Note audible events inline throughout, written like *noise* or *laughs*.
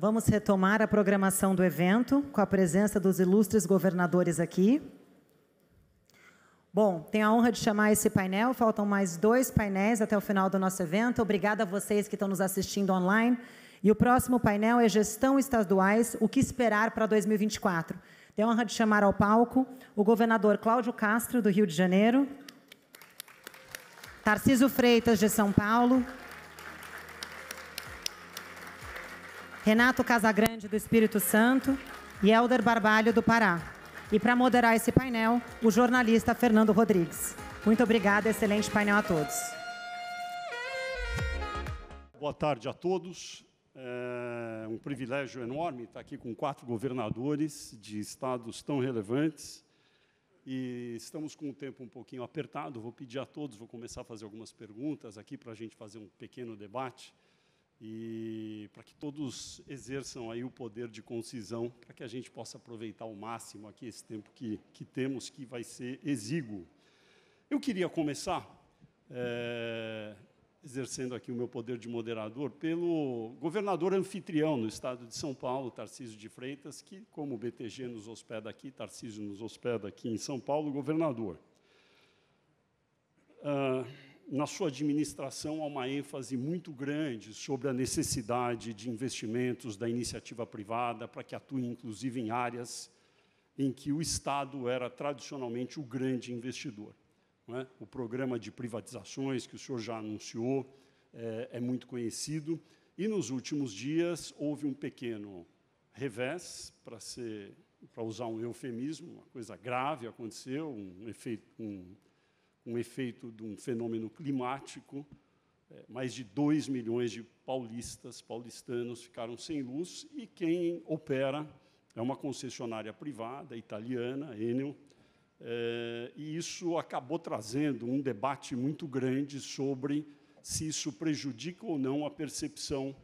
Vamos retomar a programação do evento com a presença dos ilustres governadores aqui. Bom, tenho a honra de chamar esse painel. Faltam mais dois painéis até o final do nosso evento. Obrigada a vocês que estão nos assistindo online. E o próximo painel é Gestão Estaduais: O que esperar para 2024. Tenho a honra de chamar ao palco o governador Cláudio Castro, do Rio de Janeiro, Tarciso Freitas, de São Paulo, Renato Casagrande, do Espírito Santo, e Helder Barbalho, do Pará. E para moderar esse painel, o jornalista Fernando Rodrigues. Muito obrigada, excelente painel a todos. Boa tarde a todos. É um privilégio enorme estar aqui com quatro governadores de estados tão relevantes. E estamos com o tempo um pouquinho apertado. Vou pedir a todos, vou começar a fazer algumas perguntas aqui para a gente fazer um pequeno debate e para que todos exerçam aí o poder de concisão, para que a gente possa aproveitar ao máximo aqui esse tempo que, que temos, que vai ser exíguo. Eu queria começar, é, exercendo aqui o meu poder de moderador, pelo governador anfitrião no estado de São Paulo, Tarcísio de Freitas, que, como o BTG nos hospeda aqui, Tarcísio nos hospeda aqui em São Paulo, governador. Uh, na sua administração há uma ênfase muito grande sobre a necessidade de investimentos da iniciativa privada para que atue, inclusive, em áreas em que o Estado era tradicionalmente o grande investidor. É? O programa de privatizações que o senhor já anunciou é, é muito conhecido. E nos últimos dias houve um pequeno revés, para, ser, para usar um eufemismo, uma coisa grave aconteceu, um efeito, um, um efeito de um fenômeno climático. É, mais de 2 milhões de paulistas, paulistanos ficaram sem luz e quem opera é uma concessionária privada italiana, Enel, é, e isso acabou trazendo um debate muito grande sobre se isso prejudica ou não a percepção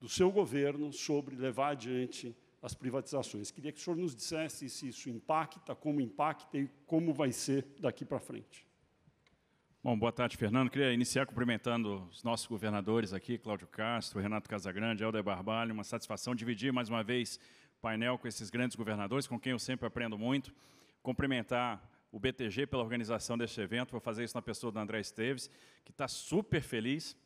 do seu governo sobre levar adiante as privatizações. Queria que o senhor nos dissesse se isso impacta, como impacta e como vai ser daqui para frente. Bom, boa tarde, Fernando. Queria iniciar cumprimentando os nossos governadores aqui, Cláudio Castro, Renato Casagrande, Helder Barbalho. Uma satisfação dividir mais uma vez painel com esses grandes governadores, com quem eu sempre aprendo muito. Cumprimentar o BTG pela organização deste evento, vou fazer isso na pessoa do André Esteves, que está super feliz,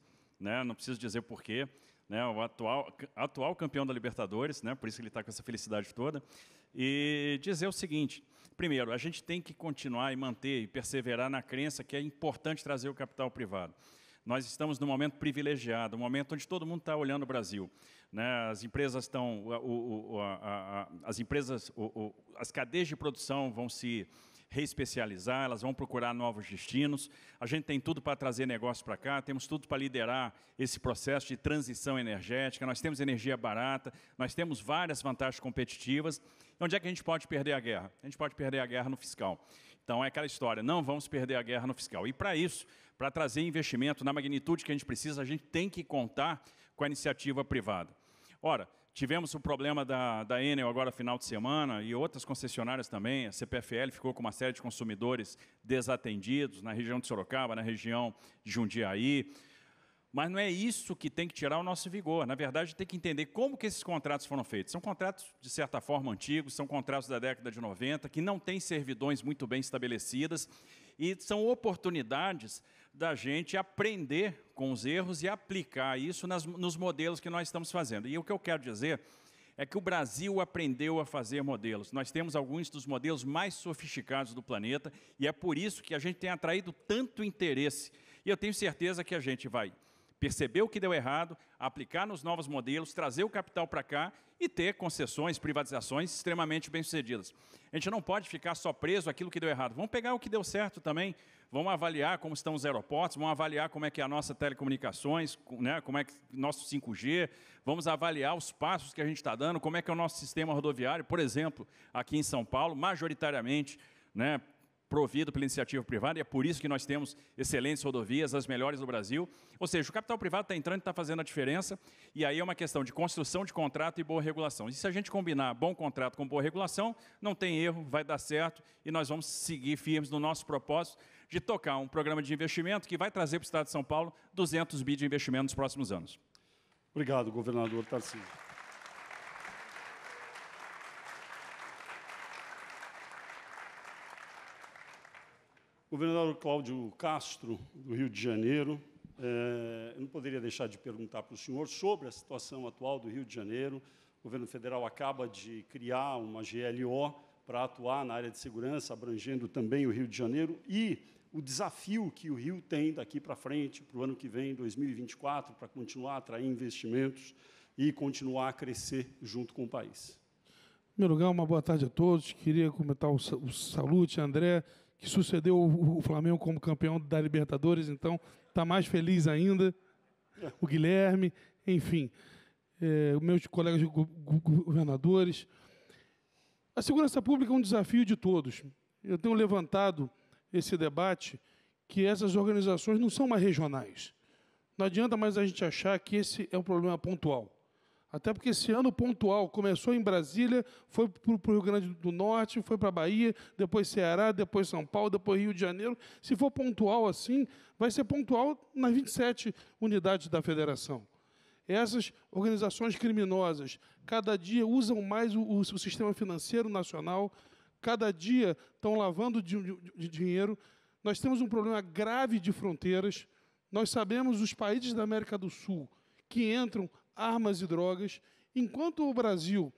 né? não preciso dizer porquê, né? o atual, atual campeão da Libertadores, né? por isso que ele está com essa felicidade toda, e dizer o seguinte, Primeiro, a gente tem que continuar e manter e perseverar na crença que é importante trazer o capital privado. Nós estamos num momento privilegiado, um momento onde todo mundo está olhando o Brasil. Né? As empresas estão, as empresas, o, as cadeias de produção vão se reespecializar, elas vão procurar novos destinos. A gente tem tudo para trazer negócio para cá, temos tudo para liderar esse processo de transição energética, nós temos energia barata, nós temos várias vantagens competitivas então, onde é que a gente pode perder a guerra? A gente pode perder a guerra no fiscal. Então, é aquela história, não vamos perder a guerra no fiscal. E para isso, para trazer investimento na magnitude que a gente precisa, a gente tem que contar com a iniciativa privada. Ora, tivemos o problema da, da Enel agora final de semana e outras concessionárias também. A CPFL ficou com uma série de consumidores desatendidos na região de Sorocaba, na região de Jundiaí. Mas não é isso que tem que tirar o nosso vigor. Na verdade, tem que entender como que esses contratos foram feitos. São contratos, de certa forma, antigos, são contratos da década de 90, que não têm servidões muito bem estabelecidas, e são oportunidades da gente aprender com os erros e aplicar isso nas, nos modelos que nós estamos fazendo. E o que eu quero dizer é que o Brasil aprendeu a fazer modelos. Nós temos alguns dos modelos mais sofisticados do planeta e é por isso que a gente tem atraído tanto interesse. E eu tenho certeza que a gente vai perceber o que deu errado, aplicar nos novos modelos, trazer o capital para cá e ter concessões, privatizações extremamente bem-sucedidas. A gente não pode ficar só preso àquilo que deu errado. Vamos pegar o que deu certo também, vamos avaliar como estão os aeroportos, vamos avaliar como é que é a nossa telecomunicações, né, como é que nosso 5G, vamos avaliar os passos que a gente está dando, como é que é o nosso sistema rodoviário, por exemplo, aqui em São Paulo, majoritariamente, né, provido pela iniciativa privada, e é por isso que nós temos excelentes rodovias, as melhores do Brasil. Ou seja, o capital privado está entrando e está fazendo a diferença, e aí é uma questão de construção de contrato e boa regulação. E se a gente combinar bom contrato com boa regulação, não tem erro, vai dar certo, e nós vamos seguir firmes no nosso propósito de tocar um programa de investimento que vai trazer para o Estado de São Paulo 200 bi de investimento nos próximos anos. Obrigado, governador Tarcísio. Governador Cláudio Castro, do Rio de Janeiro, é, eu não poderia deixar de perguntar para o senhor sobre a situação atual do Rio de Janeiro. O governo federal acaba de criar uma GLO para atuar na área de segurança, abrangendo também o Rio de Janeiro, e o desafio que o Rio tem daqui para frente, para o ano que vem, 2024, para continuar a atrair investimentos e continuar a crescer junto com o país. Em primeiro lugar, uma boa tarde a todos. Queria comentar o, o salute, André que sucedeu o Flamengo como campeão da Libertadores, então está mais feliz ainda. O Guilherme, enfim, é, meus colegas governadores. A segurança pública é um desafio de todos. Eu tenho levantado esse debate que essas organizações não são mais regionais. Não adianta mais a gente achar que esse é um problema pontual. Até porque esse ano pontual começou em Brasília, foi para o Rio Grande do Norte, foi para a Bahia, depois Ceará, depois São Paulo, depois Rio de Janeiro. Se for pontual assim, vai ser pontual nas 27 unidades da federação. Essas organizações criminosas cada dia usam mais o, o, o sistema financeiro nacional, cada dia estão lavando de, de, de dinheiro. Nós temos um problema grave de fronteiras. Nós sabemos os países da América do Sul que entram armas e drogas, enquanto o Brasil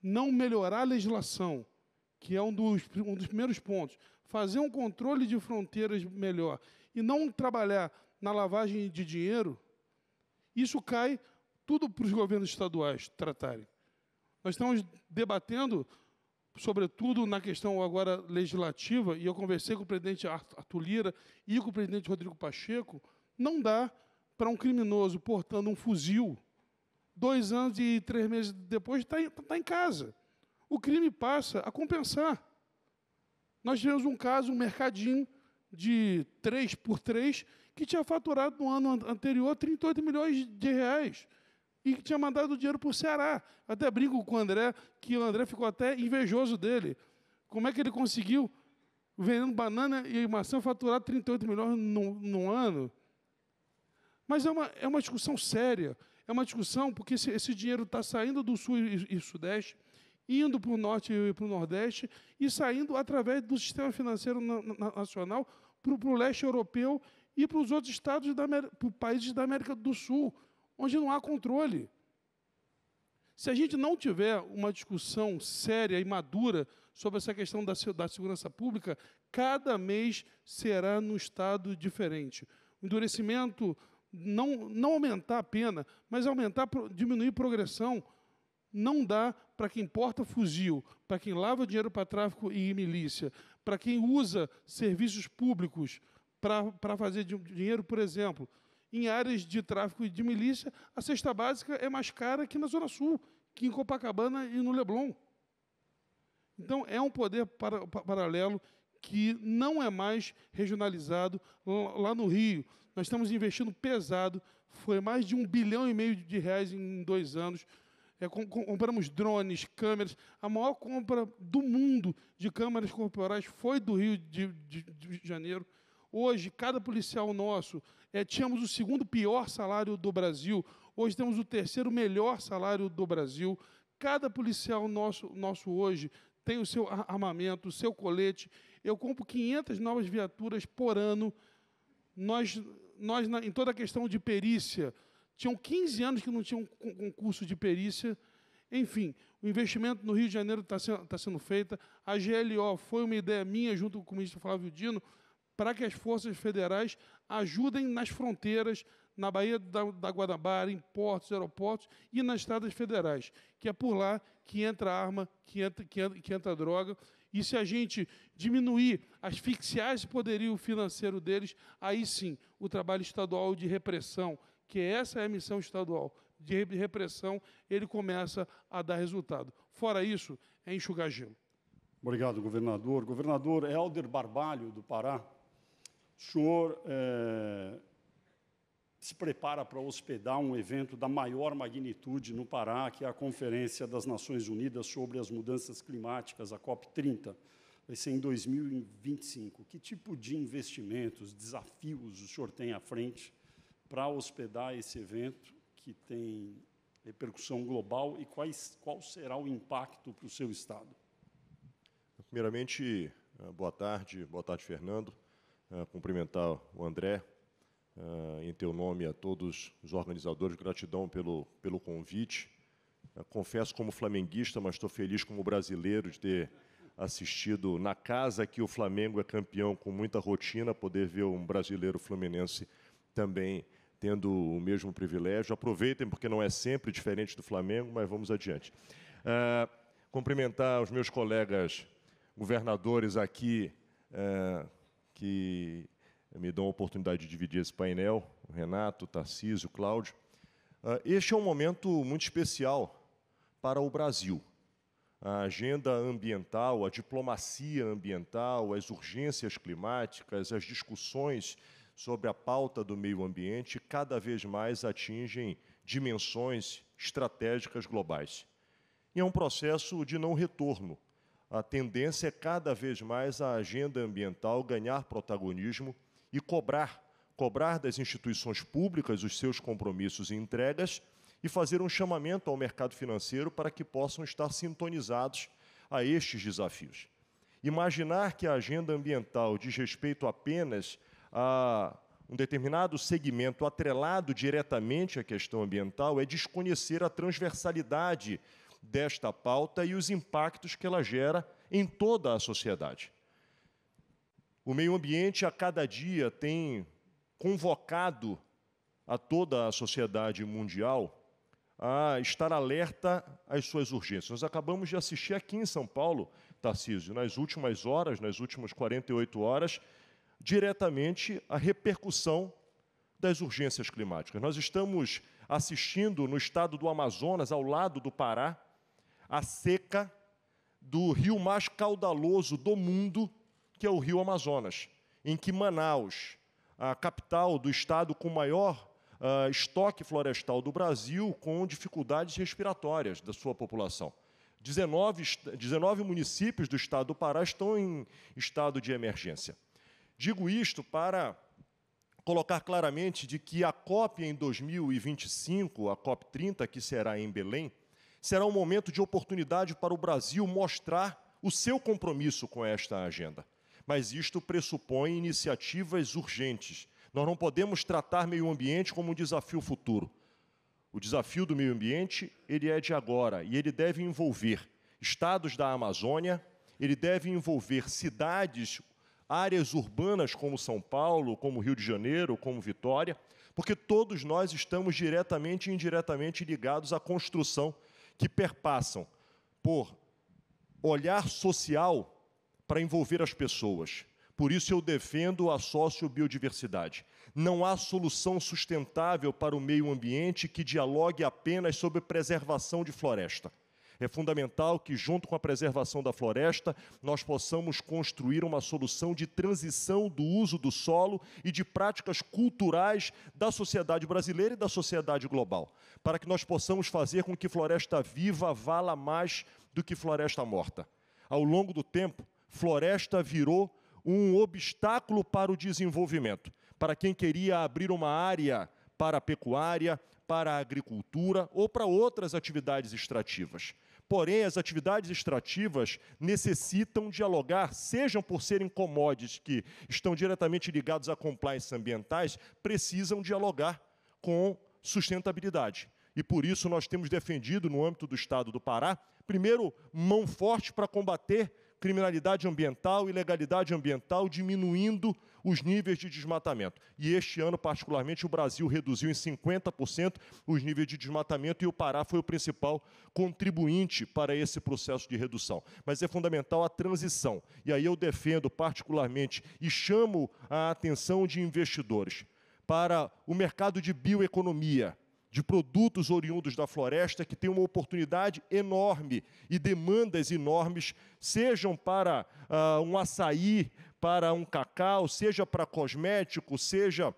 não melhorar a legislação, que é um dos, um dos primeiros pontos, fazer um controle de fronteiras melhor e não trabalhar na lavagem de dinheiro, isso cai tudo para os governos estaduais tratarem. Nós estamos debatendo, sobretudo na questão agora legislativa, e eu conversei com o presidente Arthur Lira e com o presidente Rodrigo Pacheco, não dá para um criminoso portando um fuzil dois anos e três meses depois está em, tá em casa. O crime passa a compensar. Nós tivemos um caso, um mercadinho de 3 por 3, que tinha faturado no ano anterior 38 milhões de reais e que tinha mandado o dinheiro para o Ceará. Até brinco com o André, que o André ficou até invejoso dele. Como é que ele conseguiu, vendendo banana e maçã, faturar 38 milhões no, no ano? Mas é uma, é uma discussão séria. É uma discussão porque esse, esse dinheiro está saindo do Sul e, e Sudeste, indo para o Norte e para o Nordeste, e saindo através do sistema financeiro na, na, nacional para o leste europeu e para os outros estados, da, países da América do Sul, onde não há controle. Se a gente não tiver uma discussão séria e madura sobre essa questão da, da segurança pública, cada mês será num estado diferente. O endurecimento não, não aumentar a pena, mas aumentar, diminuir progressão, não dá para quem porta fuzil, para quem lava dinheiro para tráfico e milícia, para quem usa serviços públicos para fazer dinheiro, por exemplo. Em áreas de tráfico e de milícia, a cesta básica é mais cara que na Zona Sul, que em Copacabana e no Leblon. Então, é um poder para, para, paralelo que não é mais regionalizado lá no Rio. Nós estamos investindo pesado, foi mais de um bilhão e meio de reais em dois anos. É, compramos drones, câmeras. A maior compra do mundo de câmeras corporais foi do Rio de, de, de Janeiro. Hoje, cada policial nosso, é, tínhamos o segundo pior salário do Brasil, hoje temos o terceiro melhor salário do Brasil. Cada policial nosso, nosso hoje tem o seu armamento, o seu colete. Eu compro 500 novas viaturas por ano. Nós nós, na, em toda a questão de perícia, tinham 15 anos que não tinham um concurso de perícia. Enfim, o investimento no Rio de Janeiro está sendo, tá sendo feito. A GLO foi uma ideia minha, junto com o ministro Flávio Dino, para que as forças federais ajudem nas fronteiras, na Baía da, da, Guanabara, em portos, aeroportos e nas estradas federais, que é por lá que entra arma, que entra, que entra, que entra droga. E se a gente diminuir, asfixiar esse poderio financeiro deles, aí sim, o trabalho estadual de repressão, que essa é a missão estadual, de repressão, ele começa a dar resultado. Fora isso, é enxugar gelo. Obrigado, governador. Governador Helder Barbalho, do Pará. O senhor é se prepara para hospedar um evento da maior magnitude no Pará, que é a Conferência das Nações Unidas sobre as Mudanças Climáticas, a COP30. Vai ser em 2025. Que tipo de investimentos, desafios o senhor tem à frente para hospedar esse evento que tem repercussão global e quais, qual será o impacto para o seu Estado? Primeiramente, eh, boa tarde, boa tarde, Fernando. Eh, cumprimentar o André, Uh, em teu nome a todos os organizadores, gratidão pelo, pelo convite. Uh, confesso como flamenguista, mas estou feliz como brasileiro de ter assistido na casa que o Flamengo é campeão com muita rotina, poder ver um brasileiro fluminense também tendo o mesmo privilégio. Aproveitem, porque não é sempre diferente do Flamengo, mas vamos adiante. Uh, cumprimentar os meus colegas governadores aqui que me dão a oportunidade de dividir esse painel, o Renato, o Tarcísio, o Cláudio. Ah, este é um momento muito especial para o Brasil. A agenda ambiental, a diplomacia ambiental, as urgências climáticas, as discussões sobre a pauta do meio ambiente cada vez mais atingem dimensões estratégicas globais. E é um processo de não retorno. A tendência é cada vez mais a agenda ambiental ganhar protagonismo e cobrar, cobrar das instituições públicas os seus compromissos e entregas e fazer um chamamento ao mercado financeiro para que possam estar sintonizados a estes desafios. Imaginar que a agenda ambiental diz respeito apenas a um determinado segmento atrelado diretamente à questão ambiental é desconhecer a transversalidade desta pauta e os impactos que ela gera em toda a sociedade. O meio ambiente a cada dia tem convocado a toda a sociedade mundial a estar alerta às suas urgências. Nós acabamos de assistir aqui em São Paulo, Tarcísio, nas últimas horas, nas últimas 48 horas, diretamente a repercussão das urgências climáticas. Nós estamos assistindo no estado do Amazonas, ao lado do Pará, a seca do rio mais caudaloso do mundo, que é o Rio Amazonas, em que Manaus, a capital do estado com maior uh, estoque florestal do Brasil, com dificuldades respiratórias da sua população. 19, 19 municípios do estado do Pará estão em estado de emergência. Digo isto para colocar claramente de que a COP em 2025, a COP 30, que será em Belém, será um momento de oportunidade para o Brasil mostrar o seu compromisso com esta agenda. Mas isto pressupõe iniciativas urgentes. Nós não podemos tratar meio ambiente como um desafio futuro. O desafio do meio ambiente, ele é de agora e ele deve envolver estados da Amazônia, ele deve envolver cidades, áreas urbanas como São Paulo, como Rio de Janeiro, como Vitória, porque todos nós estamos diretamente e indiretamente ligados à construção que perpassam por olhar social para envolver as pessoas. Por isso eu defendo a sociobiodiversidade. Não há solução sustentável para o meio ambiente que dialogue apenas sobre preservação de floresta. É fundamental que, junto com a preservação da floresta, nós possamos construir uma solução de transição do uso do solo e de práticas culturais da sociedade brasileira e da sociedade global, para que nós possamos fazer com que floresta viva vala mais do que floresta morta. Ao longo do tempo, floresta virou um obstáculo para o desenvolvimento, para quem queria abrir uma área para a pecuária, para a agricultura ou para outras atividades extrativas. Porém, as atividades extrativas necessitam dialogar, sejam por serem commodities que estão diretamente ligados a compliance ambientais, precisam dialogar com sustentabilidade. E por isso nós temos defendido, no âmbito do Estado do Pará, primeiro, mão forte para combater criminalidade ambiental, ilegalidade ambiental, diminuindo os níveis de desmatamento. E este ano, particularmente, o Brasil reduziu em 50% os níveis de desmatamento e o Pará foi o principal contribuinte para esse processo de redução. Mas é fundamental a transição. E aí eu defendo particularmente e chamo a atenção de investidores para o mercado de bioeconomia de produtos oriundos da floresta que tem uma oportunidade enorme e demandas enormes, sejam para uh, um açaí, para um cacau, seja para cosmético, seja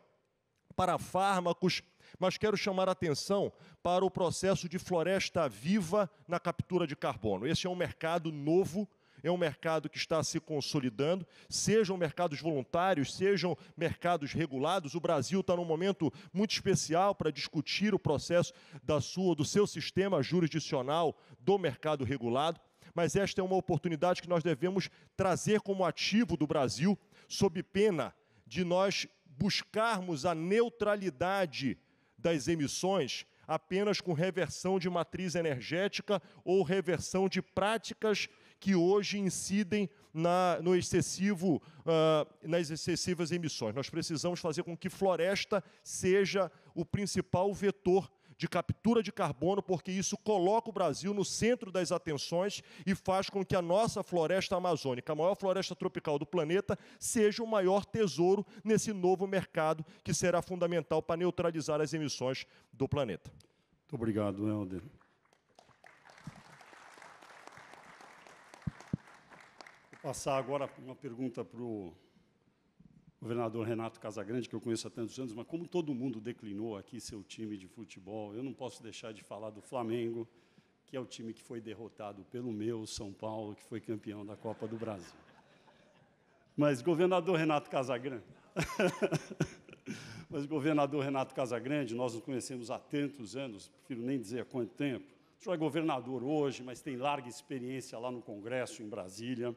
para fármacos. Mas quero chamar a atenção para o processo de floresta viva na captura de carbono. Esse é um mercado novo é um mercado que está se consolidando, sejam mercados voluntários, sejam mercados regulados. O Brasil está num momento muito especial para discutir o processo da sua, do seu sistema jurisdicional do mercado regulado. Mas esta é uma oportunidade que nós devemos trazer como ativo do Brasil, sob pena de nós buscarmos a neutralidade das emissões apenas com reversão de matriz energética ou reversão de práticas que hoje incidem na, no excessivo, uh, nas excessivas emissões. Nós precisamos fazer com que floresta seja o principal vetor de captura de carbono, porque isso coloca o Brasil no centro das atenções e faz com que a nossa floresta amazônica, a maior floresta tropical do planeta, seja o maior tesouro nesse novo mercado que será fundamental para neutralizar as emissões do planeta. Muito obrigado, Helder. passar agora uma pergunta para o governador Renato Casagrande, que eu conheço há tantos anos, mas como todo mundo declinou aqui seu time de futebol, eu não posso deixar de falar do Flamengo, que é o time que foi derrotado pelo meu São Paulo, que foi campeão da Copa do Brasil. Mas governador Renato Casagrande. *laughs* Mas governador Renato Casagrande, nós nos conhecemos há tantos anos, prefiro nem dizer há quanto tempo. O senhor é governador hoje, mas tem larga experiência lá no Congresso, em Brasília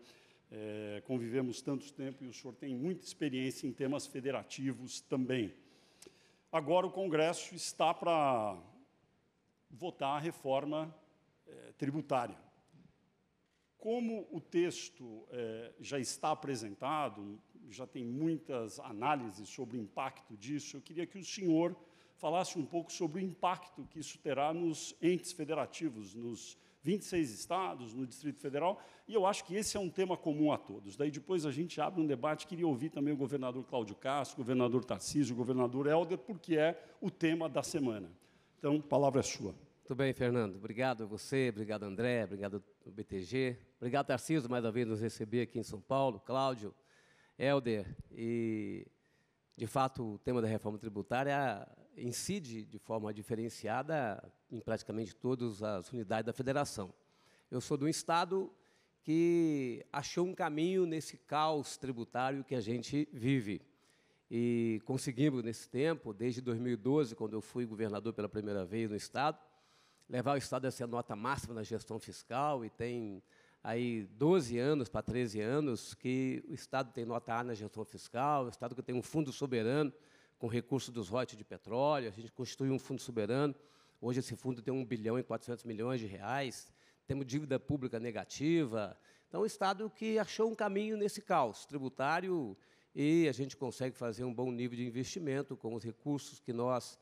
é, convivemos tanto tempo e o senhor tem muita experiência em temas federativos também. Agora o Congresso está para votar a reforma é, tributária. Como o texto é, já está apresentado, já tem muitas análises sobre o impacto disso, eu queria que o senhor falasse um pouco sobre o impacto que isso terá nos entes federativos, nos 26 estados, no Distrito Federal, e eu acho que esse é um tema comum a todos. Daí depois a gente abre um debate, queria ouvir também o governador Cláudio Castro, o governador Tarcísio, o governador Helder, porque é o tema da semana. Então, palavra é sua. Muito bem, Fernando. Obrigado a você, obrigado André, obrigado ao BTG. Obrigado, Tarcísio, mais uma vez nos receber aqui em São Paulo, Cláudio, Helder. E, de fato, o tema da reforma tributária é incide de forma diferenciada em praticamente todas as unidades da federação. Eu sou de um Estado que achou um caminho nesse caos tributário que a gente vive. E conseguimos, nesse tempo, desde 2012, quando eu fui governador pela primeira vez no Estado, levar o Estado a ser nota máxima na gestão fiscal, e tem aí 12 anos para 13 anos que o Estado tem nota A na gestão fiscal, o Estado que tem um fundo soberano com recurso dos royalties de petróleo, a gente constitui um fundo soberano. Hoje esse fundo tem 1 bilhão e 400 milhões de reais. Temos dívida pública negativa. Então, o Estado que achou um caminho nesse caos tributário e a gente consegue fazer um bom nível de investimento com os recursos que nós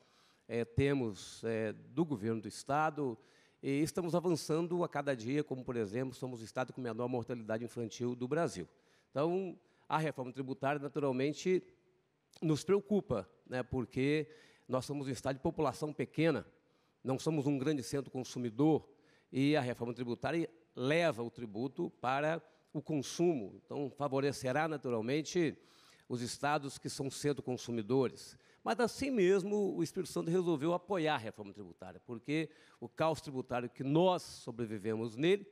é, temos é, do governo do Estado. E estamos avançando a cada dia, como, por exemplo, somos o Estado com menor mortalidade infantil do Brasil. Então, a reforma tributária, naturalmente, nos preocupa, né, porque nós somos um estado de população pequena, não somos um grande centro consumidor, e a reforma tributária leva o tributo para o consumo. Então, favorecerá naturalmente os estados que são centro consumidores. Mas, assim mesmo, o Espírito Santo resolveu apoiar a reforma tributária, porque o caos tributário que nós sobrevivemos nele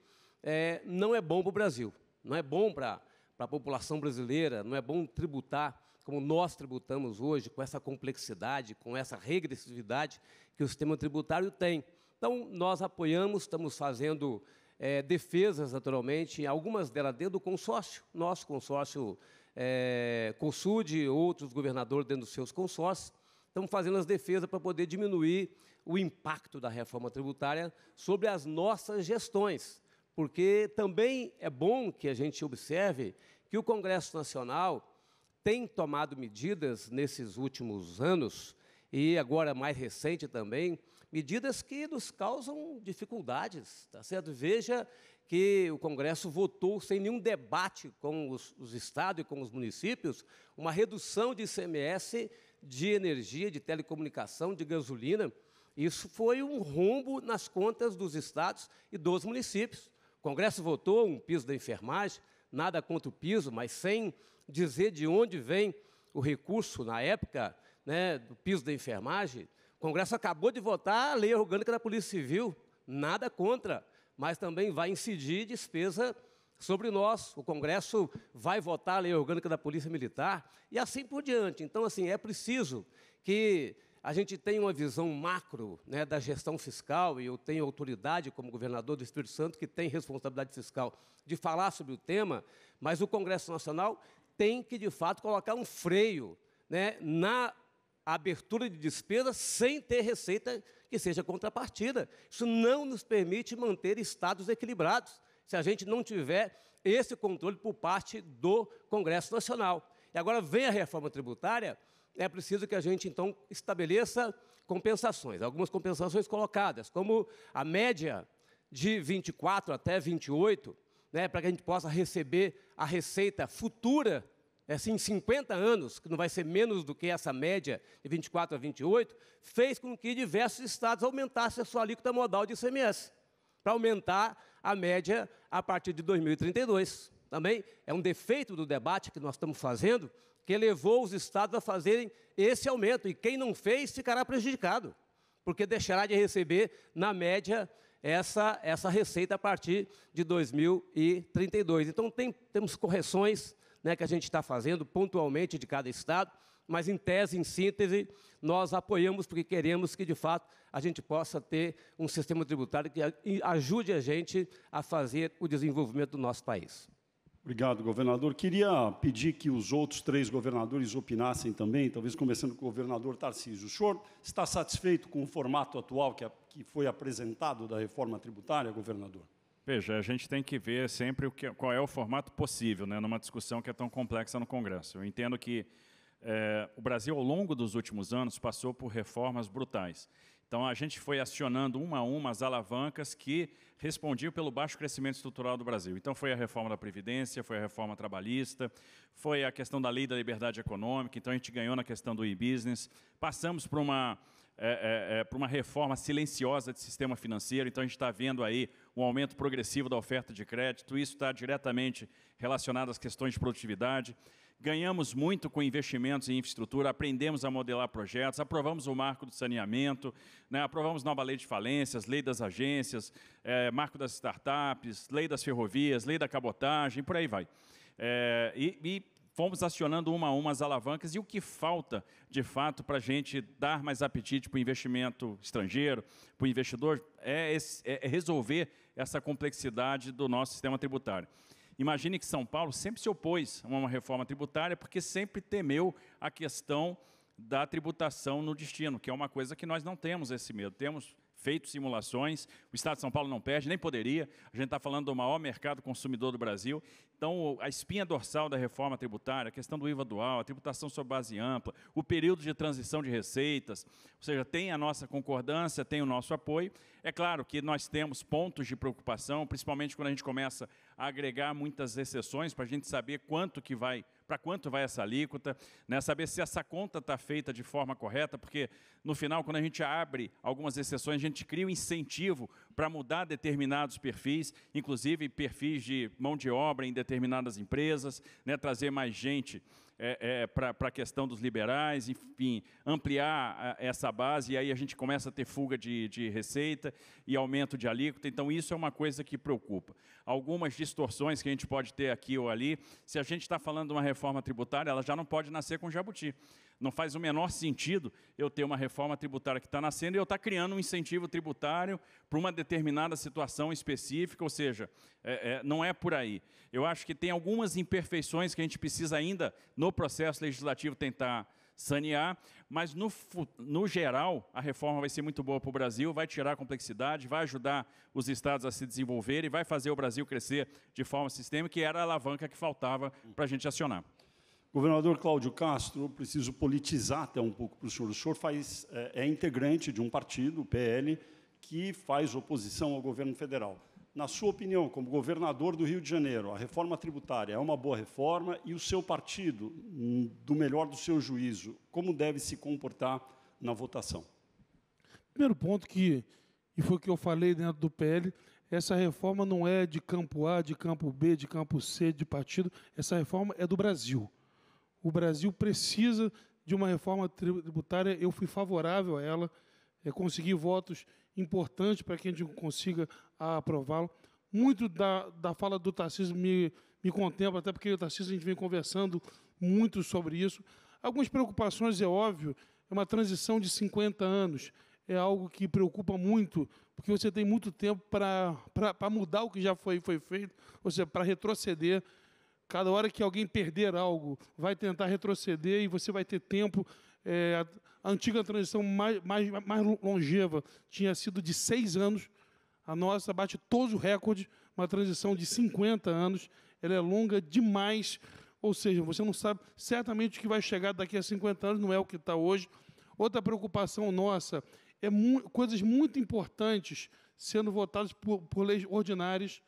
é, não é bom para o Brasil, não é bom para a população brasileira, não é bom tributar como nós tributamos hoje, com essa complexidade, com essa regressividade que o sistema tributário tem. Então, nós apoiamos, estamos fazendo é, defesas, naturalmente, algumas delas dentro do consórcio, nosso consórcio é, eh, Consud, outros governadores dentro dos seus consórcios, estamos fazendo as defesas para poder diminuir o impacto da reforma tributária sobre as nossas gestões, porque também é bom que a gente observe que o Congresso Nacional tem tomado medidas nesses últimos anos, e agora mais recente também, medidas que nos causam dificuldades, tá certo? Veja que o Congresso votou sem nenhum debate com os, os estados e com os municípios uma redução de ICMS de energia, de telecomunicação, de gasolina. Isso foi um rombo nas contas dos estados e dos municípios. O Congresso votou um piso da enfermagem, nada contra o piso, mas sem dizer de onde vem o recurso, na época, né, do piso da enfermagem. O Congresso acabou de votar a lei orgânica da Polícia Civil, nada contra, mas também vai incidir despesa sobre nós. O Congresso vai votar a lei orgânica da Polícia Militar e assim por diante. Então, assim, é preciso que a gente tenha uma visão macro né, da gestão fiscal, e eu tenho autoridade como governador do Espírito Santo, que tem responsabilidade fiscal, de falar sobre o tema, mas o Congresso Nacional tem que, de fato, colocar um freio né, na abertura de despesa sem ter receita que seja contrapartida. Isso não nos permite manter estados equilibrados se a gente não tiver esse controle por parte do Congresso Nacional. E agora vem a reforma tributária, é preciso que a gente, então, estabeleça compensações, algumas compensações colocadas, como a média de 24 até 28 né, para que a gente possa receber a receita futura, é assim, 50 anos, que não vai ser menos do que essa média de 24 a 28, fez com que diversos estados aumentassem a sua alíquota modal de ICMS, para aumentar a média a partir de 2032. Também é um defeito do debate que nós estamos fazendo, que levou os estados a fazerem esse aumento, e quem não fez ficará prejudicado, porque deixará de receber, na média, essa, essa receita a partir de 2032. Então, tem, temos correções né, que a gente está fazendo pontualmente de cada estado, mas em tese, em síntese, nós apoiamos porque queremos que, de fato, a gente possa ter um sistema tributário que ajude a gente a fazer o desenvolvimento do nosso país. Obrigado, governador. Queria pedir que os outros três governadores opinassem também, talvez começando com o governador Tarcísio. O senhor está satisfeito com o formato atual que a que foi apresentado da reforma tributária, governador? Veja, a gente tem que ver sempre que, qual é o formato possível, né, numa discussão que é tão complexa no Congresso. Eu entendo que é, o Brasil, ao longo dos últimos anos, passou por reformas brutais. Então, a gente foi acionando uma a uma as alavancas que respondiam pelo baixo crescimento estrutural do Brasil. Então, foi a reforma da Previdência, foi a reforma trabalhista, foi a questão da lei da liberdade econômica, então a gente ganhou na questão do e-business. Passamos por uma é, é, é para uma reforma silenciosa de sistema financeiro. Então, a gente está vendo aí um aumento progressivo da oferta de crédito. Isso está diretamente relacionado às questões de produtividade. Ganhamos muito com investimentos em infraestrutura, aprendemos a modelar projetos, aprovamos o marco do saneamento, né, aprovamos nova lei de falências, lei das agências, é, marco das startups, lei das ferrovias, lei da cabotagem, por aí vai. É, e, e fomos acionando uma a uma as alavancas e o que falta, de fato, para a gente dar mais apetite para o investimento estrangeiro, para o investidor, é, esse, é, é, resolver essa complexidade do nosso sistema tributário. Imagine que São Paulo sempre se opôs a uma reforma tributária porque sempre temeu a questão da tributação no destino, que é uma coisa que nós não temos esse medo. Temos feito simulações, o Estado de São Paulo não perde, nem poderia. A gente está falando do maior mercado consumidor do Brasil. Então, a espinha dorsal da reforma tributária, a questão do IVA dual, a tributação sobre base ampla, o período de transição de receitas, ou seja, tem a nossa concordância, tem o nosso apoio. É claro que nós temos pontos de preocupação, principalmente quando a gente começa a agregar muitas exceções para a gente saber quanto que vai para quanto vai essa alíquota, né? saber se essa conta está feita de forma correta, porque no final, quando a gente abre algumas exceções, a gente cria um incentivo para mudar determinados perfis, inclusive perfis de mão de obra em determinadas empresas, né? trazer mais gente é, é, para a questão dos liberais, enfim, ampliar a, essa base, e aí a gente começa a ter fuga de, de receita e aumento de alíquota. Então, isso é uma coisa que preocupa. Algumas distorções que a gente pode ter aqui ou ali, se a gente está falando de uma reforma tributária, ela já não pode nascer com jabuti. Não faz o menor sentido eu ter uma reforma tributária que está nascendo e eu estar tá criando um incentivo tributário para uma determinada situação específica, ou seja, é, é, não é por aí. Eu acho que tem algumas imperfeições que a gente precisa ainda, no processo legislativo, tentar sanear, mas no, no geral a reforma vai ser muito boa para o Brasil, vai tirar a complexidade, vai ajudar os estados a se desenvolverem, vai fazer o Brasil crescer de forma sistêmica, que era a alavanca que faltava para a gente acionar. Governador Cláudio Castro, eu preciso politizar até um pouco para o senhor. O senhor faz, é, é integrante de um partido, o PL, que faz oposição ao governo federal. Na sua opinião, como governador do Rio de Janeiro, a reforma tributária é uma boa reforma e o seu partido, hum, do melhor do seu juízo, como deve se comportar na votação? Primeiro ponto que, e foi o que eu falei dentro do PL, essa reforma não é de campo A, de campo B, de campo C, de partido, essa reforma é do Brasil. O Brasil precisa de uma reforma tributária, eu fui favorável a ela, é, consegui votos importantes para que a gente consiga aprová la Muito da, da fala do Tarcísio me, me contempla, até porque o Tarcísio a gente vem conversando muito sobre isso. Algumas preocupações, é óbvio, é uma transição de 50 anos, é algo que preocupa muito, porque você tem muito tempo para mudar o que já foi, foi feito, ou seja, para retroceder Cada hora que alguém perder algo, vai tentar retroceder e você vai ter tempo. É, a antiga transição mais, mais, mais longeva tinha sido de seis anos. A nossa bate todos os recordes, uma transição de 50 anos. Ela é longa demais. Ou seja, você não sabe certamente o que vai chegar daqui a 50 anos, não é o que está hoje. Outra preocupação nossa é mu coisas muito importantes sendo votadas por, por leis ordinárias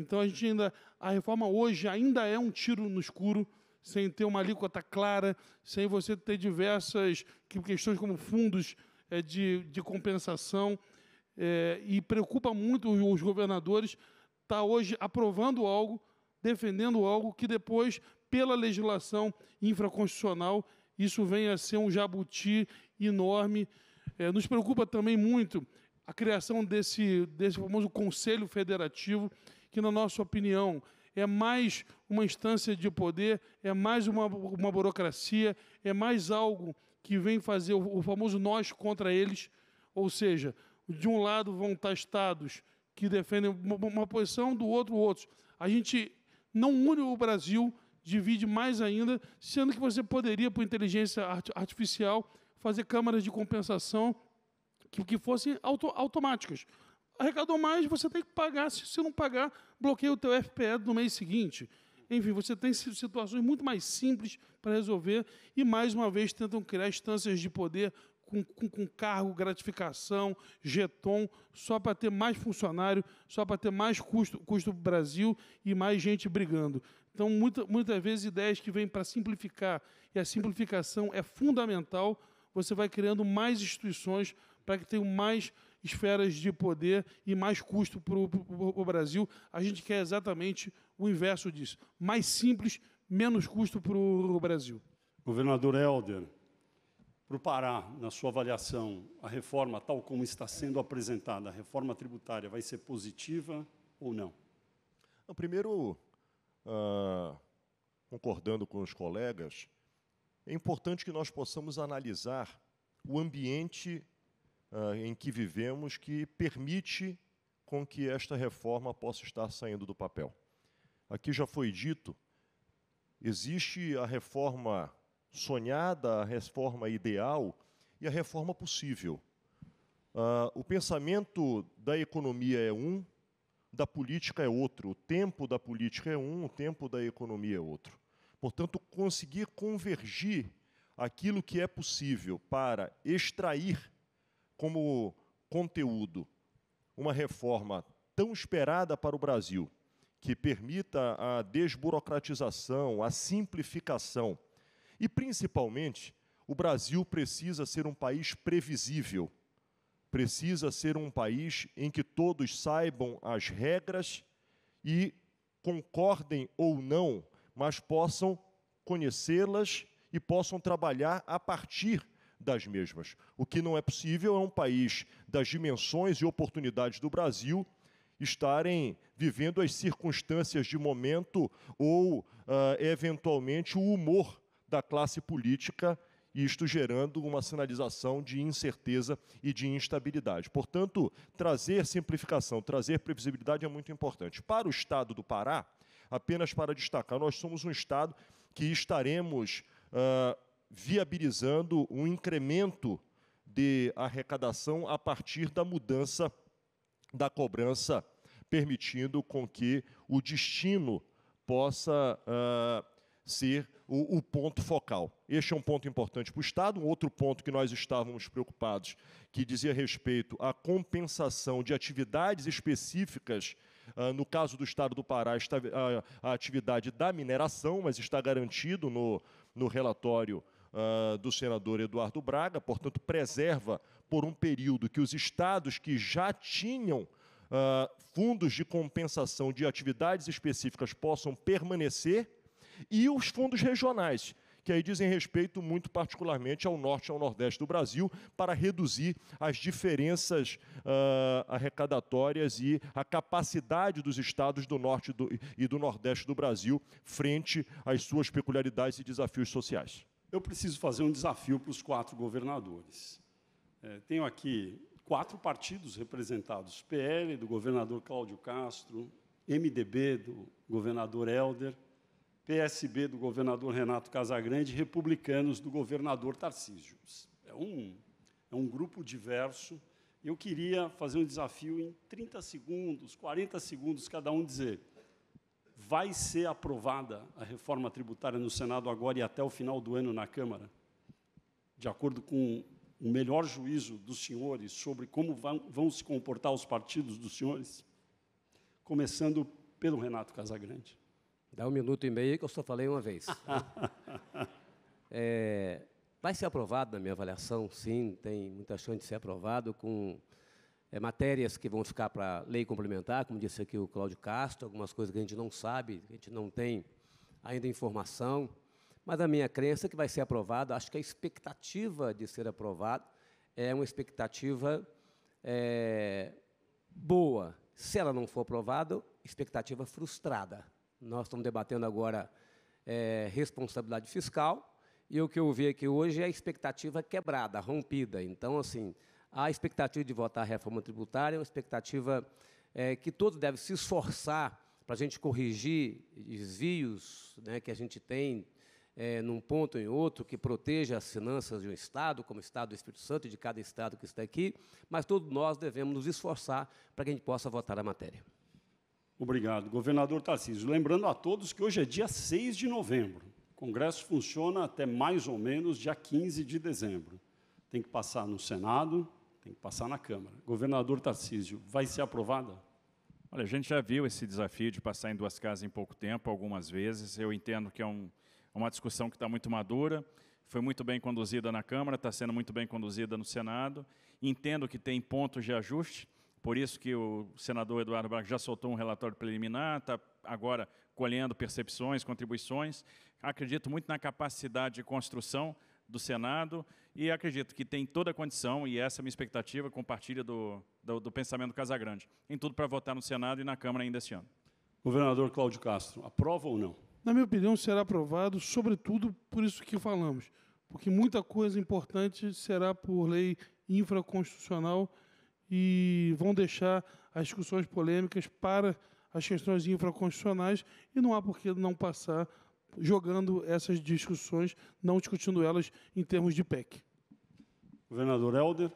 então a gente ainda a reforma hoje ainda é um tiro no escuro, sem ter uma alíquota clara, sem você ter diversas questões como fundos é, de, de compensação é, e preocupa muito os governadores estar tá hoje aprovando algo, defendendo algo que depois pela legislação infraconstitucional isso venha a ser um jabuti enorme. É, nos preocupa também muito a criação desse, desse famoso Conselho Federativo, que, na nossa opinião, é mais uma instância de poder, é mais uma, uma burocracia, é mais algo que vem fazer o, o famoso nós contra eles. Ou seja, de um lado vão estar estados que defendem uma, uma posição, do outro, outros. A gente não une o Brasil, divide mais ainda, sendo que você poderia, por inteligência artificial, fazer câmaras de compensação que, que fossem auto, automáticos. Arrecadou mais, você tem que pagar. Se, não pagar, bloqueia o teu FPE no mês seguinte. Enfim, você tem situações muito mais simples para resolver e, mais uma vez, tentam criar instâncias de poder com, com, com cargo, gratificação, jeton, só para ter mais funcionário, só para ter mais custo, custo Brasil e mais gente brigando. Então, muita, muitas vezes, ideias que vêm para simplificar, e a simplificação é fundamental, você vai criando mais instituições para que tenham mais esferas de poder e mais custo para o Brasil. A gente quer exatamente o inverso disso: mais simples, menos custo para o Brasil. Governador Helder, para o Pará, na sua avaliação, a reforma, tal como está sendo apresentada, a reforma tributária, vai ser positiva ou não? não primeiro, uh, concordando com os colegas, é importante que nós possamos analisar o ambiente uh, em que vivemos que permite com que esta reforma possa estar saindo do papel. Aqui já foi dito, existe a reforma sonhada, a reforma ideal e a reforma possível. Uh, o pensamento da economia é um, da política é outro. O tempo da política é um, o tempo da economia é outro. Portanto, conseguir convergir aquilo que é possível para extrair como conteúdo uma reforma tão esperada para o Brasil, que permita a desburocratização, a simplificação. E, principalmente, o Brasil precisa ser um país previsível, precisa ser um país em que todos saibam as regras e concordem ou não, mas possam conhecê-las e possam trabalhar a partir das mesmas. O que não é possível é um país das dimensões e oportunidades do Brasil estarem vivendo as circunstâncias de momento ou, uh, eventualmente, o humor da classe política isto gerando uma sinalização de incerteza e de instabilidade. Portanto, trazer simplificação, trazer previsibilidade é muito importante. Para o Estado do Pará, apenas para destacar, nós somos um Estado que estaremos. Uh, viabilizando um incremento de arrecadação a partir da mudança da cobrança, permitindo com que o destino possa uh, ser o, o, ponto focal. Este é um ponto importante para o Estado. Um outro ponto que nós estávamos preocupados, que dizia respeito à compensação de atividades específicas, uh, no caso do Estado do Pará, está, uh, a, atividade da mineração, mas está garantido no, no relatório uh, do senador Eduardo Braga, portanto, preserva por um período que os estados que já tinham uh, fundos de compensação de atividades específicas possam permanecer, e os fundos regionais, que aí dizem respeito muito particularmente ao norte e ao nordeste do Brasil, para reduzir as diferenças uh, arrecadatórias e a capacidade dos estados do norte do, e do nordeste do Brasil frente às suas peculiaridades e desafios sociais eu preciso fazer um desafio para os quatro governadores. É, tenho aqui quatro partidos representados: PL, do governador Cláudio Castro, MDB, do governador Helder, PSB, do governador Renato Casagrande, e republicanos, do governador Tarcísio. É um, é um grupo diverso. Eu queria fazer um desafio em 30 segundos, 40 segundos, cada um dizer vai ser aprovada a reforma tributária no Senado agora e até o final do ano na Câmara, de acordo com o melhor juízo dos senhores sobre como vão, vão se comportar os partidos dos senhores? Começando pelo Renato Casagrande. Dá um minuto e meio que eu só falei uma vez. *laughs* é, vai ser aprovado, na minha avaliação, sim, tem muita chance de ser aprovado com é, matérias que vão ficar para lei complementar, como disse aqui o Cláudio Castro, algumas coisas que a gente não sabe, que a gente não tem ainda informação, mas a minha crença é que vai ser aprovado, acho que a expectativa de ser aprovado é uma expectativa é, boa. Se ela não for aprovada, expectativa frustrada. Nós estamos debatendo agora é, responsabilidade fiscal, e o que eu vi aqui hoje é a expectativa quebrada, rompida. Então, assim, a expectativa de votar a reforma tributária é uma expectativa é, que todos devem se esforçar para a gente corrigir desvios né, que a gente tem é, num ponto ou em outro, que proteja as finanças de um Estado, como o Estado do Espírito Santo e de cada Estado que está aqui, mas todos nós devemos nos esforçar para que a gente possa votar a matéria. Obrigado. Governador Tarcísio, lembrando a todos que hoje é dia 6 de novembro. O Congresso funciona até mais ou menos dia 15 de dezembro. Tem que passar no Senado, tem que passar na Câmara. Governador Tarcísio, vai ser aprovada? Olha, a gente já viu esse desafio de passar em duas casas em pouco tempo, algumas vezes. Eu entendo que é um, é uma discussão que está muito madura, foi muito bem conduzida na Câmara, está sendo muito bem conduzida no Senado. Entendo que tem pontos de ajuste, por isso que o senador Eduardo Braga já soltou um relatório preliminar, está agora colhendo percepções, contribuições. Acredito muito na capacidade de construção do Senado e acredito que tem toda a condição, e essa é a minha expectativa, compartilha do, do, do pensamento do Casagrande, em tudo para votar no Senado e na Câmara ainda este ano. Governador Cláudio Castro, aprova ou não? Na minha opinião, será aprovado, sobretudo por isso que falamos, porque muita coisa importante será por lei infraconstitucional e vão deixar as discussões polêmicas para as questões infraconstitucionais e não há por que não passar jogando essas discussões, não discutindo elas em termos de PEC. Governador Helder.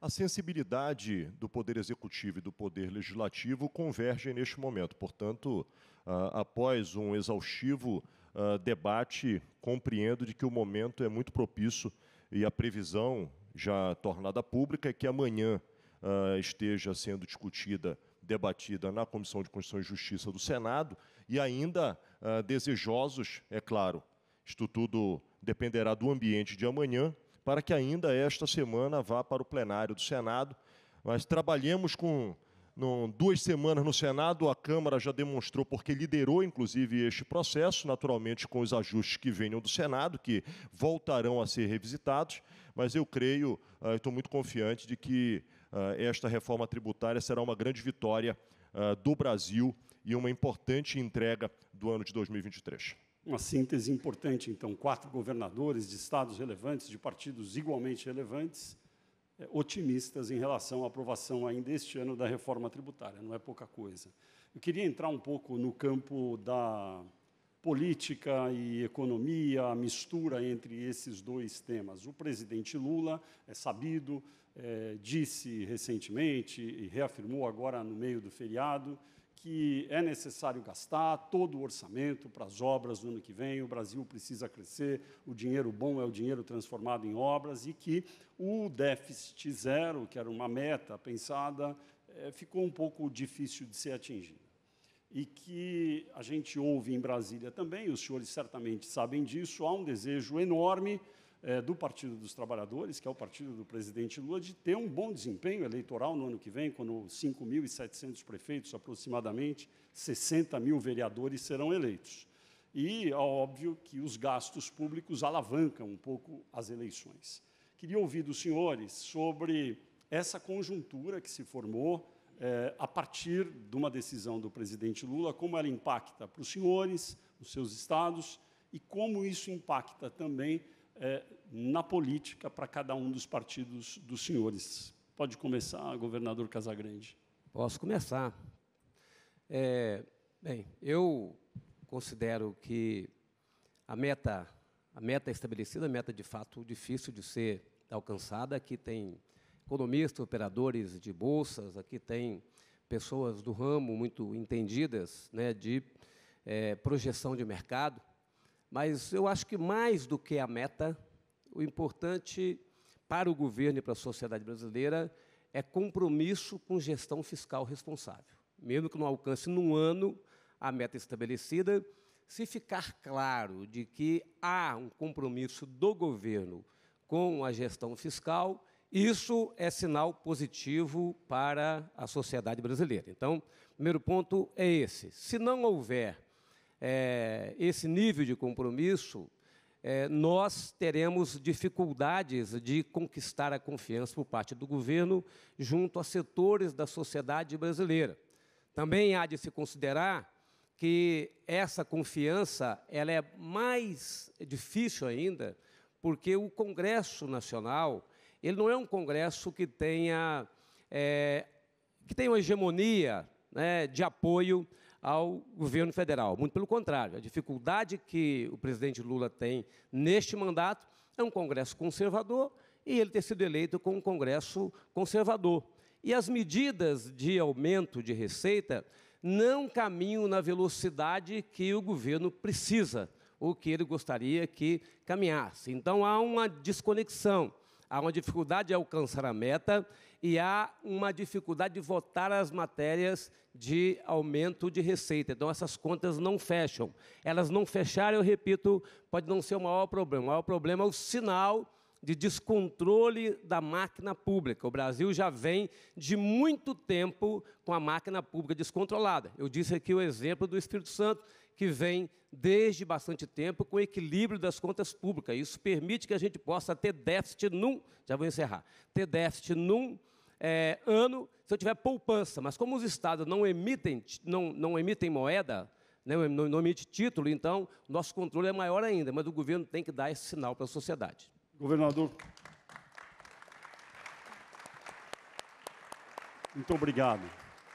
A sensibilidade do Poder Executivo e do Poder Legislativo convergem neste momento. Portanto, ah, após um exaustivo ah, debate, compreendo de que o momento é muito propício e a previsão já tornada pública é que amanhã ah, esteja sendo discutida, debatida na Comissão de Constituição e Justiça do Senado e ainda ah, desejosos, é claro. Isto tudo dependerá do ambiente de amanhã, para que ainda esta semana vá para o plenário do Senado. Mas trabalhemos com duas semanas no Senado, a Câmara já demonstrou, porque liderou inclusive este processo, naturalmente com os ajustes que venham do Senado, que voltarão a ser revisitados, mas eu creio, uh, estou muito confiante de que uh, esta reforma tributária será uma grande vitória uh, do Brasil e uma importante entrega do ano de 2023. Uma síntese importante, então, quatro governadores de estados relevantes, de partidos igualmente relevantes, eh, otimistas em relação à aprovação ainda este ano da reforma tributária, não é pouca coisa. Eu queria entrar um pouco no campo da política e economia, a mistura entre esses dois temas. O presidente Lula, é sabido, é, disse recentemente e reafirmou agora no meio do feriado que é necessário gastar todo o orçamento para as obras no ano que vem, o Brasil precisa crescer, o dinheiro bom é o dinheiro transformado em obras e que o déficit zero, que era uma meta pensada, eh, ficou um pouco difícil de ser atingido. E que a gente ouve em Brasília também, os senhores certamente sabem disso, há um desejo enorme é, do Partido dos Trabalhadores, que é o partido do presidente Lula, de ter um bom desempenho eleitoral no ano que vem, quando 5.700 prefeitos, aproximadamente 60 mil vereadores serão eleitos. E é óbvio que os gastos públicos alavancam um pouco as eleições. Queria ouvir dos senhores sobre essa conjuntura que se formou é, a partir de uma decisão do presidente Lula, como ela impacta para os senhores, os seus estados, e como isso impacta também é, na política para cada um dos partidos dos senhores. Pode começar, governador Casagrande. Posso começar. É, bem, eu considero que a meta, a meta estabelecida, a meta de fato difícil de ser alcançada, aqui tem economistas, operadores de bolsas, aqui tem pessoas do ramo muito entendidas né, de é, projeção de mercado. Mas eu acho que mais do que a meta, o importante para o governo e para a sociedade brasileira é compromisso com gestão fiscal responsável. Mesmo que não alcance num ano a meta estabelecida, se ficar claro de que há um compromisso do governo com a gestão fiscal, isso é sinal positivo para a sociedade brasileira. Então, primeiro ponto é esse. Se não houver é, esse nível de compromisso, é, nós teremos dificuldades de conquistar a confiança por parte do governo junto a setores da sociedade brasileira. Também há de se considerar que essa confiança ela é mais difícil ainda, porque o Congresso Nacional ele não é um Congresso que tenha é, que tenha uma hegemonia né, de apoio ao governo federal. Muito pelo contrário, a dificuldade que o presidente Lula tem neste mandato é um Congresso conservador e ele ter sido eleito com um Congresso conservador. E as medidas de aumento de receita não caminham na velocidade que o governo precisa ou que ele gostaria que caminhasse. Então há uma desconexão, há uma dificuldade de alcançar a meta e há uma dificuldade de votar as matérias de aumento de receita. Então, essas contas não fecham. Elas não fecharam, eu repito, pode não ser o maior problema. O maior problema é o sinal de descontrole da máquina pública. O Brasil já vem de muito tempo com a máquina pública descontrolada. Eu disse aqui o exemplo do Espírito Santo, que vem desde bastante tempo com equilíbrio das contas públicas. Isso permite que a gente possa ter déficit num, já vou encerrar, ter déficit num é, ano se eu tiver poupança. Mas como os estados não emitem, não, não emitem moeda, né, não, não emite título, então nosso controle é maior ainda, mas o governo tem que dar esse sinal para a sociedade. Governador. Muito obrigado.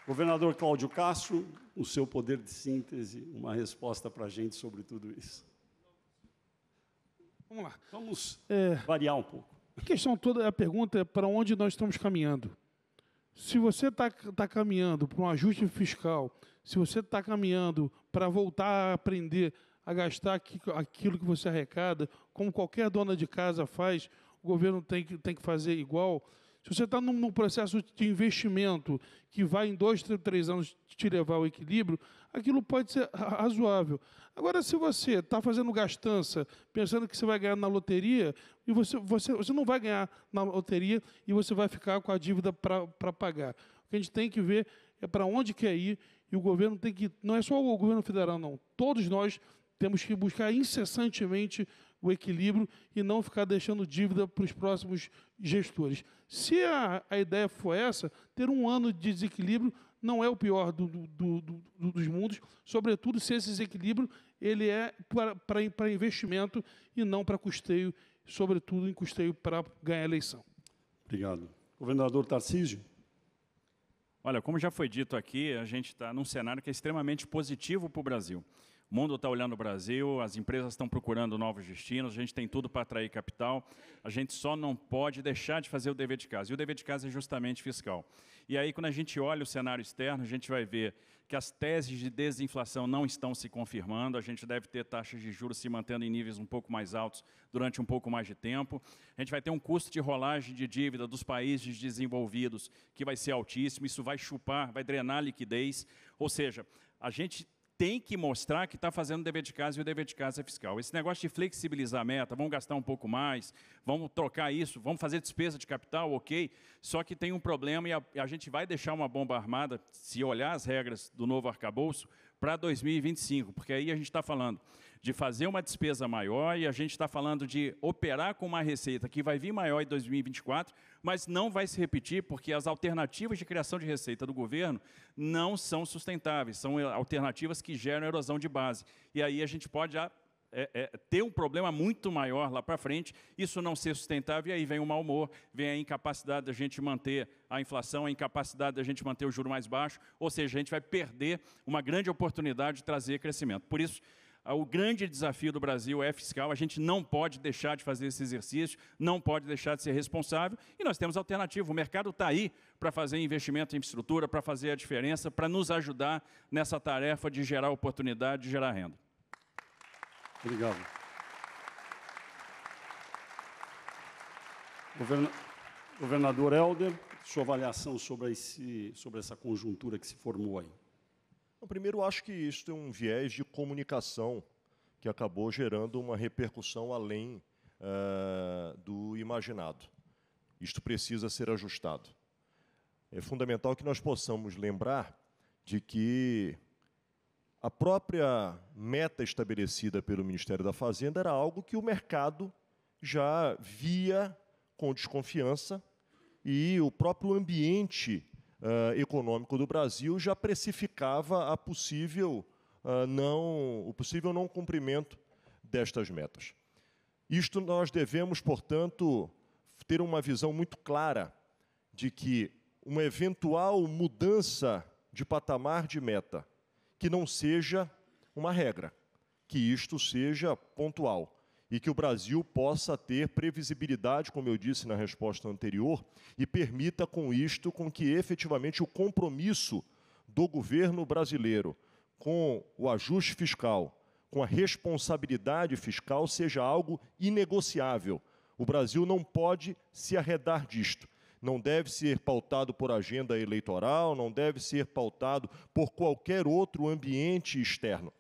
Governador Cláudio Castro, o seu poder de síntese, uma resposta para a gente sobre tudo isso. Vamos lá. Vamos é... variar um pouco. A questão toda, a pergunta é para onde nós estamos caminhando. Se você está tá caminhando para um ajuste fiscal, se você está caminhando para voltar a aprender a gastar aquilo que você arrecada, como qualquer dona de casa faz, o governo tem que, tem que fazer igual. Se você está num processo de investimento que vai em dois, três anos te levar ao equilíbrio, aquilo pode ser razoável. Agora, se você está fazendo gastança, pensando que você vai ganhar na loteria, e você, você, você não vai ganhar na loteria e você vai ficar com a dívida para pagar. O que a gente tem que ver é para onde quer ir e o governo tem que. Não é só o governo federal, não. Todos nós temos que buscar incessantemente o equilíbrio e não ficar deixando dívida para os próximos gestores. Se a, a ideia for essa, ter um ano de desequilíbrio não é o pior do, do, do, dos mundos, sobretudo se esse desequilíbrio ele é para, para investimento e não para custeio, sobretudo em custeio para ganhar eleição. Obrigado. Governador Tarcísio. Olha, como já foi dito aqui, a gente está num cenário que é extremamente positivo para o Brasil. O mundo está olhando o Brasil, as empresas estão procurando novos destinos, a gente tem tudo para atrair capital, a gente só não pode deixar de fazer o dever de casa. E o dever de casa é justamente fiscal. E aí, quando a gente olha o cenário externo, a gente vai ver que as teses de desinflação não estão se confirmando, a gente deve ter taxas de juros se mantendo em níveis um pouco mais altos durante um pouco mais de tempo. A gente vai ter um custo de rolagem de dívida dos países desenvolvidos que vai ser altíssimo, isso vai chupar, vai drenar liquidez. Ou seja, a gente tem que mostrar que está fazendo o dever de casa e o dever de casa é fiscal. Esse negócio de flexibilizar a meta, vamos gastar um pouco mais, vamos trocar isso, vamos fazer despesa de capital, ok. Só que tem um problema e a, a gente vai deixar uma bomba armada, se olhar as regras do novo arcabouço, para 2025, porque aí a gente está falando de fazer uma despesa maior e a gente está falando de operar com uma receita que vai vir maior em 2024, mas não vai se repetir porque as alternativas de criação de receita do governo não são sustentáveis, são eh, alternativas que geram erosão de base. E aí a gente pode já é, é, ter um problema muito maior lá para frente, isso não ser sustentável, e aí vem o mau humor, vem a incapacidade da gente manter a inflação, a incapacidade da gente manter o juro mais baixo, ou seja, a gente vai perder uma grande oportunidade de trazer crescimento. Por isso, ah, o grande desafio do Brasil é fiscal, a gente não pode deixar de fazer esse exercício, não pode deixar de ser responsável, e nós temos alternativa. O mercado está aí para fazer investimento em infraestrutura, para fazer a diferença, para nos ajudar nessa tarefa de gerar oportunidade, de gerar renda. Obrigado. Governador Helder, sua avaliação sobre, esse, sobre essa conjuntura que se formou aí. Bom, então, primeiro, acho que isso tem um viés de comunicação que acabou gerando uma repercussão além uh, do imaginado. Isto precisa ser ajustado. É fundamental que nós possamos lembrar de que a própria meta estabelecida pelo Ministério da Fazenda era algo que o mercado já via com desconfiança e o próprio ambiente uh, econômico do Brasil já precificava a possível, uh, não, o possível não cumprimento destas metas. Isto nós devemos, portanto, ter uma visão muito clara de que uma eventual mudança de patamar de meta, que não seja uma regra, que isto seja pontual e que o Brasil possa ter previsibilidade, como eu disse na resposta anterior, e permita com isto com que efetivamente o compromisso do governo brasileiro com o ajuste fiscal, com a responsabilidade fiscal seja algo inegociável. O Brasil não pode se arredar disto. Não deve ser pautado por agenda eleitoral, não deve ser pautado por qualquer outro ambiente externo.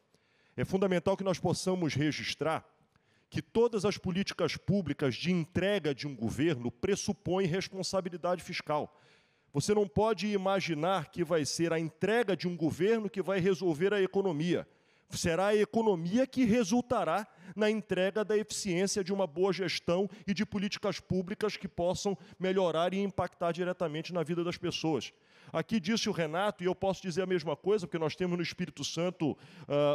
É fundamental que nós possamos registrar que todas as políticas públicas de entrega de um governo pressupõem responsabilidade fiscal. Você não pode imaginar que vai ser a entrega de um governo que vai resolver a economia. Será a economia que resultará na entrega da eficiência de uma boa gestão e de políticas públicas que possam melhorar e impactar diretamente na vida das pessoas. Aqui disse o Renato, e eu posso dizer a mesma coisa, porque nós temos no Espírito Santo uh,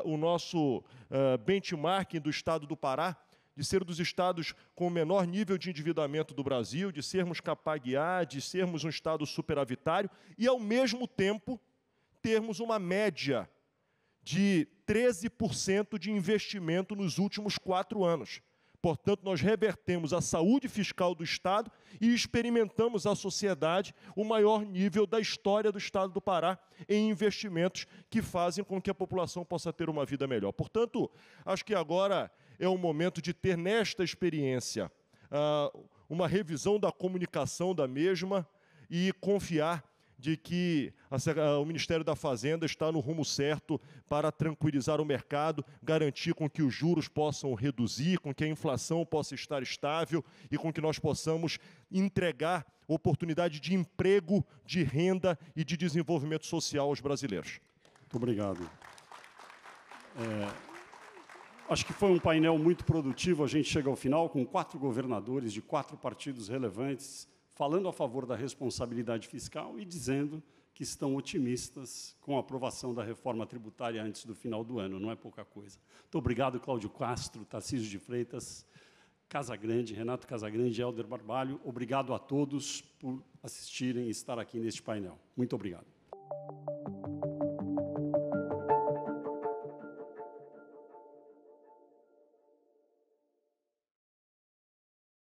o nosso uh, benchmarking do estado do Pará, de ser um dos estados com o menor nível de endividamento do Brasil, de sermos capaguiar, de sermos um estado superavitário, e ao mesmo tempo termos uma média de 13% de investimento nos últimos quatro anos. Portanto, nós revertemos a saúde fiscal do Estado e experimentamos à sociedade o maior nível da história do Estado do Pará em investimentos que fazem com que a população possa ter uma vida melhor. Portanto, acho que agora é o momento de ter nesta experiência ah, uma revisão da comunicação da mesma e confiar de que o Ministério da Fazenda está no rumo certo para tranquilizar o mercado, garantir com que os juros possam reduzir, com que a inflação possa estar estável e com que nós possamos entregar oportunidade de emprego, de renda e de desenvolvimento social aos brasileiros. Muito obrigado. É, acho que foi um painel muito produtivo. A gente chega ao final com quatro governadores de quatro partidos relevantes falando a favor da responsabilidade fiscal e dizendo que estão otimistas com a aprovação da reforma tributária antes do final do ano, não é pouca coisa. Muito obrigado, Cláudio Castro, Tarcísio de Freitas, Casagrande, Renato Casagrande Helder Barbalho. Obrigado a todos por assistirem e estar aqui neste painel. Muito obrigado.